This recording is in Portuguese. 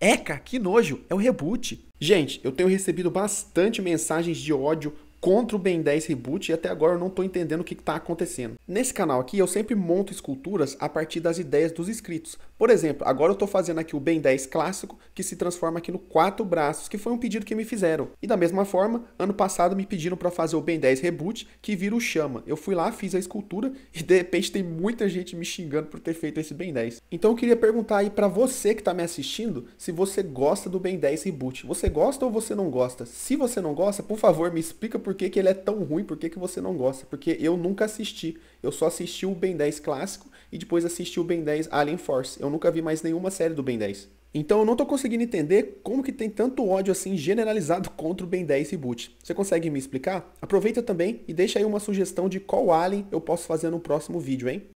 Eca, que nojo, é o reboot. Gente, eu tenho recebido bastante mensagens de ódio contra o Ben 10 Reboot e até agora eu não estou entendendo o que está acontecendo. Nesse canal aqui eu sempre monto esculturas a partir das ideias dos inscritos. Por exemplo, agora eu estou fazendo aqui o Ben 10 clássico que se transforma aqui no Quatro Braços, que foi um pedido que me fizeram. E da mesma forma, ano passado me pediram para fazer o Ben 10 Reboot que vira o Chama. Eu fui lá, fiz a escultura e de repente tem muita gente me xingando por ter feito esse Ben 10. Então eu queria perguntar aí para você que está me assistindo se você gosta do Ben 10 Reboot. Você gosta ou você não gosta? Se você não gosta, por favor me explica por que, que ele é tão ruim, por que, que você não gosta. Porque eu nunca assisti. Eu só assisti o Ben 10 clássico e depois assisti o Ben 10 Alien Force. Eu nunca vi mais nenhuma série do Ben 10. Então eu não tô conseguindo entender como que tem tanto ódio assim generalizado contra o Ben 10 Reboot. Você consegue me explicar? Aproveita também e deixa aí uma sugestão de qual alien eu posso fazer no próximo vídeo, hein?